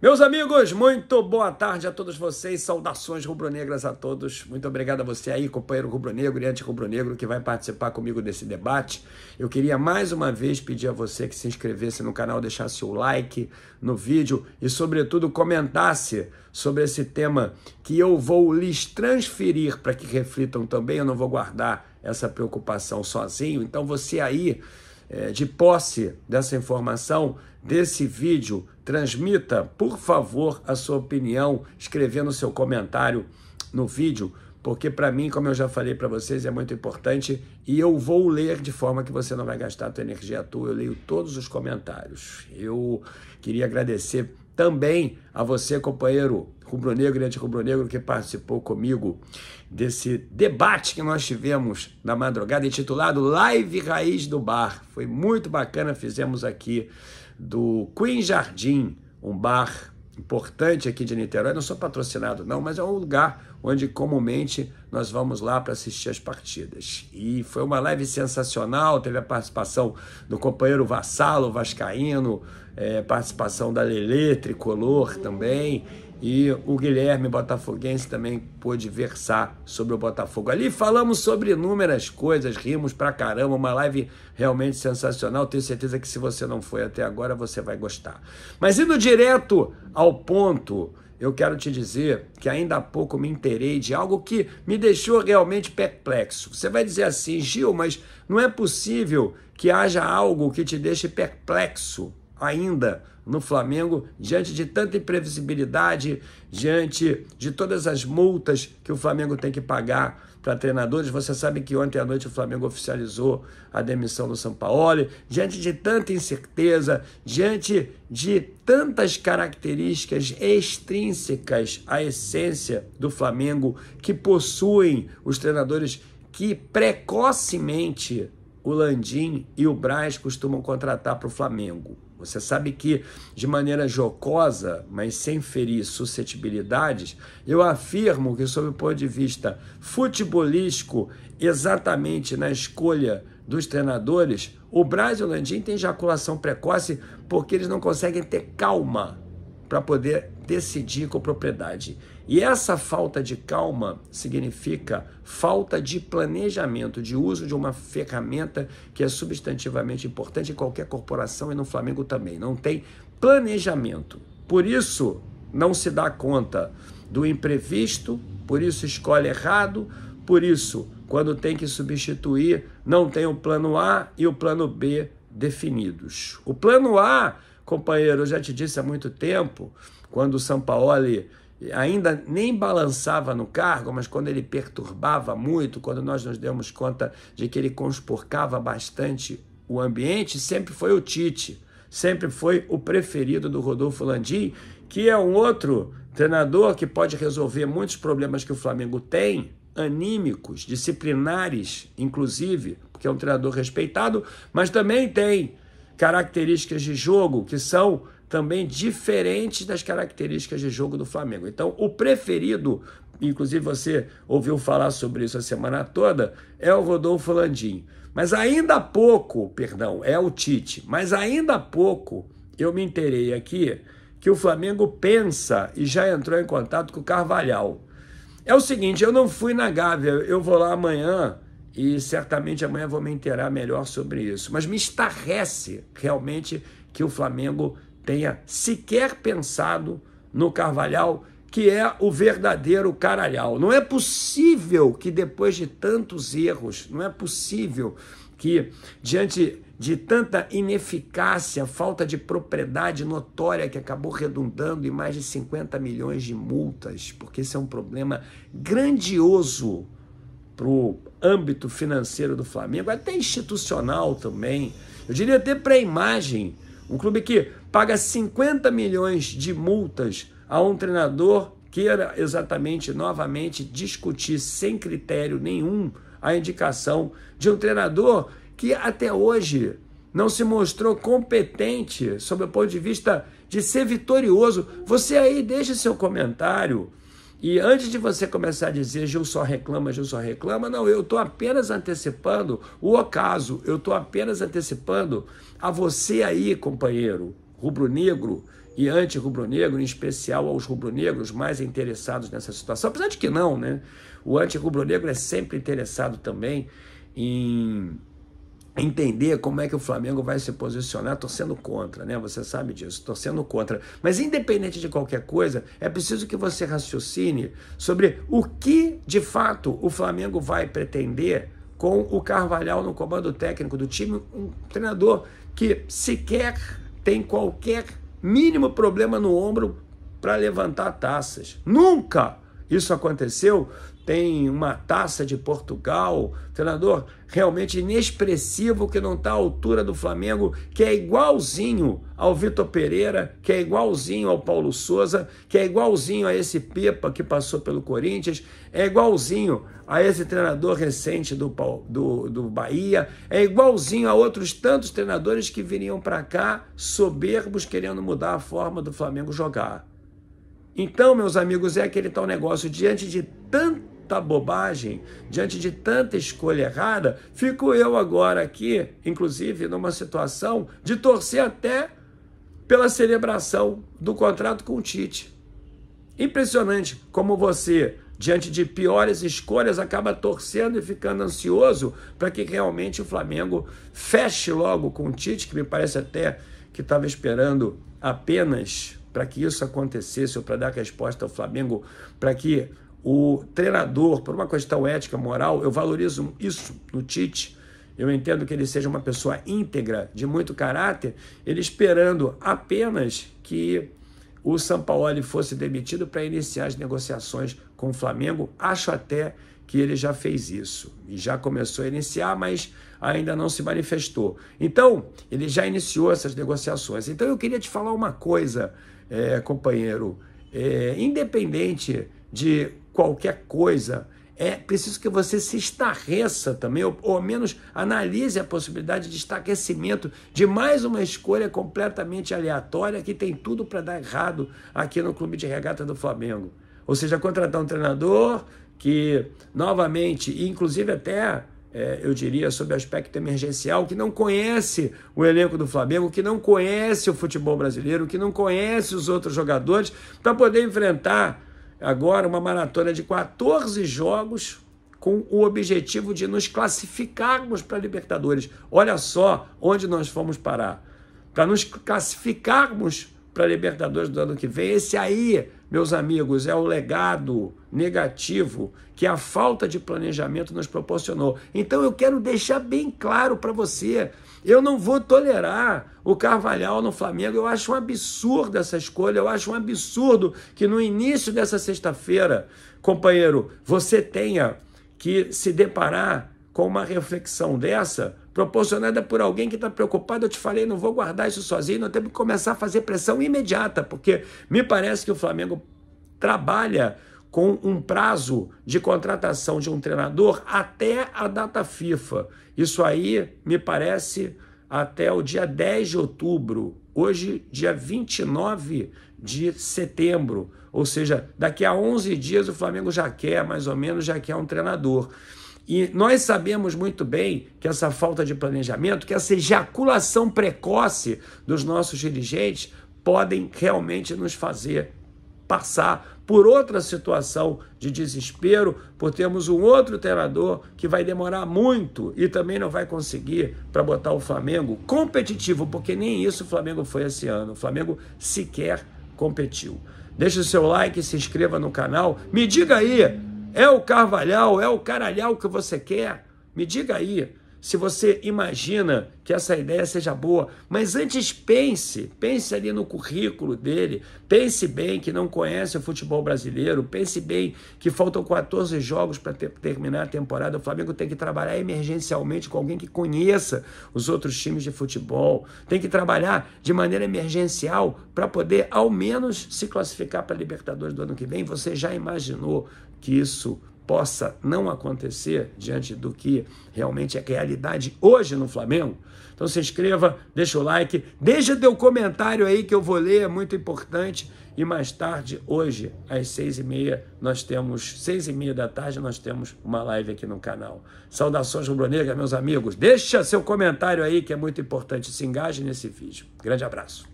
Meus amigos, muito boa tarde a todos vocês, saudações rubro-negras a todos. Muito obrigado a você aí, companheiro rubro-negro e anti-rubro-negro que vai participar comigo desse debate. Eu queria mais uma vez pedir a você que se inscrevesse no canal, deixasse o like no vídeo e, sobretudo, comentasse sobre esse tema que eu vou lhes transferir para que reflitam também. Eu não vou guardar essa preocupação sozinho. Então, você aí é, de posse dessa informação, desse vídeo, transmita, por favor, a sua opinião, escrevendo seu comentário no vídeo, porque para mim, como eu já falei para vocês, é muito importante e eu vou ler de forma que você não vai gastar a sua energia à toa. Eu leio todos os comentários. Eu queria agradecer também a você, companheiro rubro-negro é e rubro negro que participou comigo desse debate que nós tivemos na madrugada, intitulado Live Raiz do Bar. Foi muito bacana, fizemos aqui do Queen Jardim, um bar importante aqui de Niterói. Não sou patrocinado, não, mas é um lugar onde comumente nós vamos lá para assistir as partidas. E foi uma live sensacional, teve a participação do companheiro Vassalo Vascaíno, é, participação da Lelê Tricolor também e o Guilherme Botafoguense também pôde versar sobre o Botafogo. Ali falamos sobre inúmeras coisas, rimos pra caramba, uma live realmente sensacional. Tenho certeza que se você não foi até agora, você vai gostar. Mas indo direto ao ponto, eu quero te dizer que ainda há pouco me interei de algo que me deixou realmente perplexo. Você vai dizer assim, Gil, mas não é possível que haja algo que te deixe perplexo ainda no Flamengo, diante de tanta imprevisibilidade, diante de todas as multas que o Flamengo tem que pagar para treinadores. Você sabe que ontem à noite o Flamengo oficializou a demissão do Sampaoli. Diante de tanta incerteza, diante de tantas características extrínsecas à essência do Flamengo que possuem os treinadores que precocemente o Landim e o Braz costumam contratar para o Flamengo. Você sabe que, de maneira jocosa, mas sem ferir suscetibilidades, eu afirmo que, sob o ponto de vista futebolístico, exatamente na escolha dos treinadores, o Brasil e o Landim têm ejaculação precoce porque eles não conseguem ter calma para poder decidir com propriedade. E essa falta de calma significa falta de planejamento, de uso de uma ferramenta que é substantivamente importante em qualquer corporação e no Flamengo também. Não tem planejamento. Por isso, não se dá conta do imprevisto, por isso escolhe errado, por isso, quando tem que substituir, não tem o plano A e o plano B definidos. O plano A, companheiro, eu já te disse há muito tempo, quando o Sampaoli ainda nem balançava no cargo, mas quando ele perturbava muito, quando nós nos demos conta de que ele consporcava bastante o ambiente, sempre foi o Tite, sempre foi o preferido do Rodolfo Landim, que é um outro treinador que pode resolver muitos problemas que o Flamengo tem, anímicos, disciplinares, inclusive, porque é um treinador respeitado, mas também tem características de jogo que são também diferentes das características de jogo do Flamengo. Então, o preferido, inclusive você ouviu falar sobre isso a semana toda, é o Rodolfo Landim. Mas ainda há pouco, perdão, é o Tite, mas ainda há pouco eu me interei aqui que o Flamengo pensa e já entrou em contato com o Carvalhal. É o seguinte, eu não fui na Gávea, eu vou lá amanhã e certamente amanhã vou me inteirar melhor sobre isso. Mas me estarrece realmente que o Flamengo tenha sequer pensado no Carvalhal, que é o verdadeiro caralhal. Não é possível que depois de tantos erros, não é possível que diante de tanta ineficácia, falta de propriedade notória que acabou redundando em mais de 50 milhões de multas, porque esse é um problema grandioso para o âmbito financeiro do Flamengo, até institucional também. Eu diria até para a imagem. Um clube que paga 50 milhões de multas a um treinador queira exatamente novamente discutir sem critério nenhum a indicação de um treinador que até hoje não se mostrou competente sob o ponto de vista de ser vitorioso. Você aí deixa seu comentário. E antes de você começar a dizer Gil só reclama, Gil só reclama, não, eu estou apenas antecipando o ocaso, eu estou apenas antecipando a você aí, companheiro, rubro-negro e anti-rubro-negro, em especial aos rubro-negros mais interessados nessa situação, apesar de que não, né? O anti-rubro-negro é sempre interessado também em entender como é que o Flamengo vai se posicionar torcendo contra, né? Você sabe disso, torcendo contra. Mas independente de qualquer coisa, é preciso que você raciocine sobre o que de fato o Flamengo vai pretender com o Carvalhal no comando técnico do time, um treinador que sequer tem qualquer mínimo problema no ombro para levantar taças. Nunca isso aconteceu tem uma taça de Portugal, treinador realmente inexpressivo que não está à altura do Flamengo, que é igualzinho ao Vitor Pereira, que é igualzinho ao Paulo Souza, que é igualzinho a esse Pepa que passou pelo Corinthians, é igualzinho a esse treinador recente do, do, do Bahia, é igualzinho a outros tantos treinadores que viriam para cá soberbos querendo mudar a forma do Flamengo jogar. Então, meus amigos, é aquele tal negócio, diante de tanto tanta bobagem, diante de tanta escolha errada, fico eu agora aqui, inclusive numa situação de torcer até pela celebração do contrato com o Tite. Impressionante como você, diante de piores escolhas, acaba torcendo e ficando ansioso para que realmente o Flamengo feche logo com o Tite, que me parece até que estava esperando apenas para que isso acontecesse ou para dar resposta ao Flamengo, para que o treinador, por uma questão ética, moral, eu valorizo isso no Tite. Eu entendo que ele seja uma pessoa íntegra, de muito caráter, ele esperando apenas que o Sampaoli fosse demitido para iniciar as negociações com o Flamengo. Acho até que ele já fez isso e já começou a iniciar, mas ainda não se manifestou. Então, ele já iniciou essas negociações. Então, eu queria te falar uma coisa, é, companheiro. É, independente de qualquer coisa, é preciso que você se estarreça também, ou, ou ao menos analise a possibilidade de estarrecimento de mais uma escolha completamente aleatória que tem tudo para dar errado aqui no Clube de Regata do Flamengo. Ou seja, contratar um treinador que, novamente, inclusive até é, eu diria, sobre aspecto emergencial, que não conhece o elenco do Flamengo, que não conhece o futebol brasileiro, que não conhece os outros jogadores, para poder enfrentar agora uma maratona de 14 jogos com o objetivo de nos classificarmos para a Libertadores. Olha só onde nós fomos parar. Para nos classificarmos para a Libertadores do ano que vem. Esse aí, meus amigos, é o legado negativo que a falta de planejamento nos proporcionou. Então eu quero deixar bem claro para você, eu não vou tolerar o Carvalhal no Flamengo. Eu acho um absurdo essa escolha, eu acho um absurdo que no início dessa sexta-feira, companheiro, você tenha que se deparar com uma reflexão dessa, proporcionada por alguém que está preocupado, eu te falei, não vou guardar isso sozinho, não temos que começar a fazer pressão imediata, porque me parece que o Flamengo trabalha com um prazo de contratação de um treinador até a data FIFA. Isso aí me parece até o dia 10 de outubro, hoje dia 29 de setembro, ou seja, daqui a 11 dias o Flamengo já quer, mais ou menos, já quer um treinador. E nós sabemos muito bem que essa falta de planejamento, que essa ejaculação precoce dos nossos dirigentes podem realmente nos fazer passar por outra situação de desespero, por termos um outro treinador que vai demorar muito e também não vai conseguir para botar o Flamengo competitivo, porque nem isso o Flamengo foi esse ano. O Flamengo sequer competiu. Deixe o seu like, se inscreva no canal. Me diga aí é o carvalhal, é o caralhal que você quer? Me diga aí se você imagina que essa ideia seja boa, mas antes pense, pense ali no currículo dele, pense bem que não conhece o futebol brasileiro, pense bem que faltam 14 jogos para ter, terminar a temporada, o Flamengo tem que trabalhar emergencialmente com alguém que conheça os outros times de futebol, tem que trabalhar de maneira emergencial para poder ao menos se classificar para a Libertadores do ano que vem, você já imaginou que isso possa não acontecer diante do que realmente é realidade hoje no Flamengo. Então se inscreva, deixa o like, deixa teu comentário aí que eu vou ler, é muito importante. E mais tarde, hoje, às seis e meia, nós temos, seis e meia da tarde, nós temos uma live aqui no canal. Saudações rubro negra meus amigos. Deixa seu comentário aí que é muito importante, se engaje nesse vídeo. Grande abraço.